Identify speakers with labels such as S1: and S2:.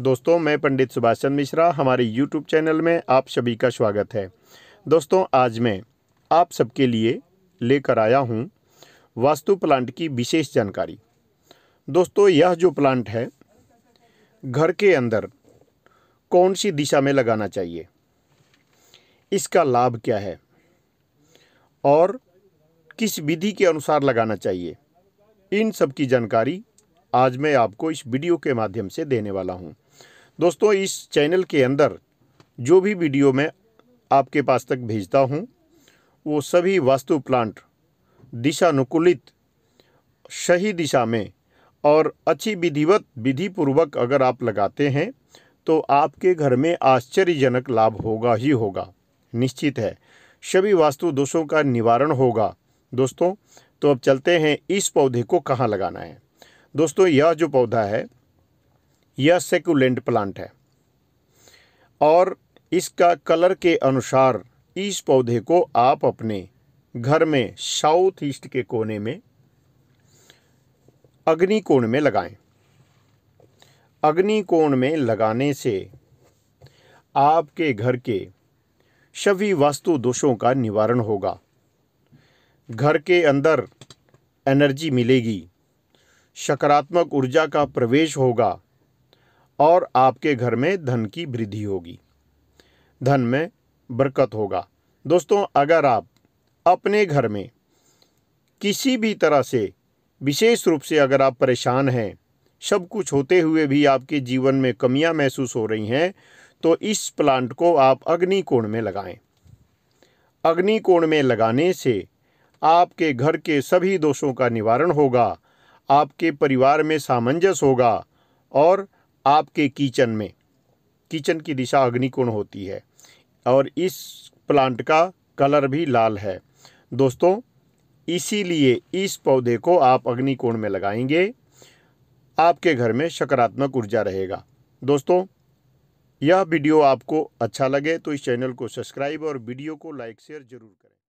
S1: दोस्तों मैं पंडित सुभाष चंद्र मिश्रा हमारे यूट्यूब चैनल में आप सभी का स्वागत है दोस्तों आज मैं आप सबके लिए लेकर आया हूँ वास्तु प्लांट की विशेष जानकारी दोस्तों यह जो प्लांट है घर के अंदर कौन सी दिशा में लगाना चाहिए इसका लाभ क्या है और किस विधि के अनुसार लगाना चाहिए इन सब की जानकारी आज मैं आपको इस वीडियो के माध्यम से देने वाला हूँ दोस्तों इस चैनल के अंदर जो भी वीडियो मैं आपके पास तक भेजता हूँ वो सभी वास्तु प्लांट दिशानुकूलित सही दिशा में और अच्छी विधिवत विधिपूर्वक अगर आप लगाते हैं तो आपके घर में आश्चर्यजनक लाभ होगा ही होगा निश्चित है सभी वास्तु दोषों का निवारण होगा दोस्तों तो अब चलते हैं इस पौधे को कहाँ लगाना है दोस्तों यह जो पौधा है यह सेकुलेंट प्लांट है और इसका कलर के अनुसार इस पौधे को आप अपने घर में साउथ ईस्ट के कोने में अग्नि कोण में लगाएं अग्नि कोण में लगाने से आपके घर के सभी वास्तु दोषों का निवारण होगा घर के अंदर एनर्जी मिलेगी सकारात्मक ऊर्जा का प्रवेश होगा और आपके घर में धन की वृद्धि होगी धन में बरकत होगा दोस्तों अगर आप अपने घर में किसी भी तरह से विशेष रूप से अगर आप परेशान हैं सब कुछ होते हुए भी आपके जीवन में कमियां महसूस हो रही हैं तो इस प्लांट को आप अग्निकोण में लगाएं अग्निकोण में लगाने से आपके घर के सभी दोषों का निवारण होगा आपके परिवार में सामंजस्य होगा और आपके किचन में किचन की दिशा अग्निकोण होती है और इस प्लांट का कलर भी लाल है दोस्तों इसीलिए इस पौधे को आप अग्निकोण में लगाएंगे आपके घर में सकारात्मक ऊर्जा रहेगा दोस्तों यह वीडियो आपको अच्छा लगे तो इस चैनल को सब्सक्राइब और वीडियो को लाइक शेयर जरूर करें